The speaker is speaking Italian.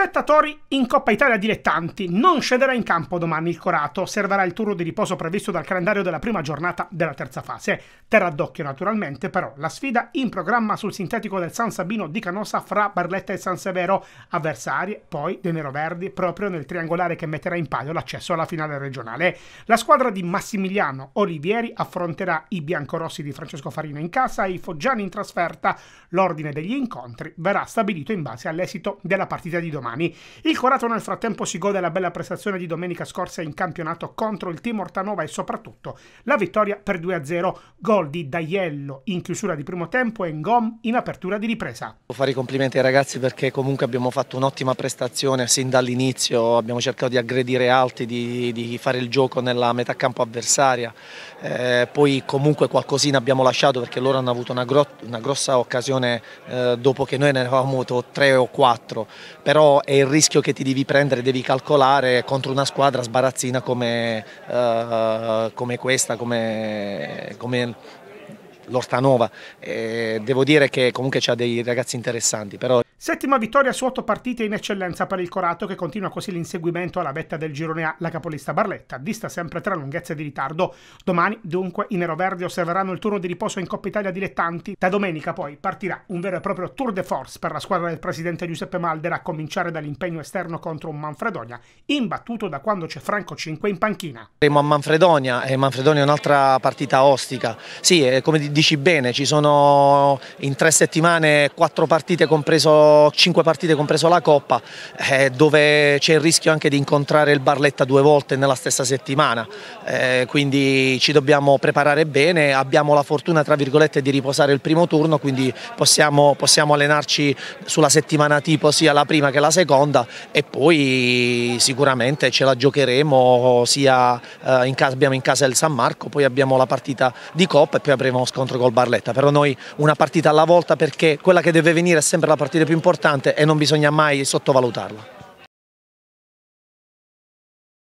spettatori in Coppa Italia dilettanti. Non scenderà in campo domani il Corato, osserverà il turno di riposo previsto dal calendario della prima giornata della terza fase. Terra d'occhio naturalmente però la sfida in programma sul sintetico del San Sabino di Canossa fra Barletta e San Severo, avversarie poi dei Neroverdi proprio nel triangolare che metterà in palio l'accesso alla finale regionale. La squadra di Massimiliano Olivieri affronterà i biancorossi di Francesco Farina in casa e i Foggiani in trasferta. L'ordine degli incontri verrà stabilito in base all'esito della partita di domani romani. Il Corato nel frattempo si gode la bella prestazione di domenica scorsa in campionato contro il team Ortanova e soprattutto la vittoria per 2-0, gol di Daiello in chiusura di primo tempo e Ngom in apertura di ripresa. Devo fare i complimenti ai ragazzi perché comunque abbiamo fatto un'ottima prestazione sin dall'inizio, abbiamo cercato di aggredire alti, di, di, fare il gioco nella metà campo avversaria, eh, poi comunque qualcosina abbiamo lasciato perché loro hanno avuto una, una grossa occasione eh, dopo che noi ne avevamo avuto tre o quattro, però è il rischio che ti devi prendere, devi calcolare contro una squadra sbarazzina come, uh, come questa, come, come l'Ortanova. Eh, devo dire che comunque c'ha dei ragazzi interessanti. Però... Settima vittoria su otto partite in eccellenza per il Corato che continua così l'inseguimento alla vetta del girone A, la capolista Barletta, dista sempre tre lunghezze di ritardo. Domani dunque i neroverdi osserveranno il turno di riposo in Coppa Italia dilettanti. Da domenica poi partirà un vero e proprio tour de force per la squadra del presidente Giuseppe Malder a cominciare dall'impegno esterno contro un Manfredonia imbattuto da quando c'è Franco 5 in panchina. Siamo a Manfredonia e Manfredonia è un'altra partita ostica. Sì, come dici bene, ci sono in tre settimane quattro partite compreso cinque partite compreso la Coppa eh, dove c'è il rischio anche di incontrare il Barletta due volte nella stessa settimana eh, quindi ci dobbiamo preparare bene abbiamo la fortuna tra virgolette di riposare il primo turno quindi possiamo, possiamo allenarci sulla settimana tipo sia la prima che la seconda e poi sicuramente ce la giocheremo sia eh, in casa, abbiamo in casa il San Marco poi abbiamo la partita di Coppa e poi avremo scontro col Barletta però noi una partita alla volta perché quella che deve venire è sempre la partita più importante e non bisogna mai sottovalutarlo.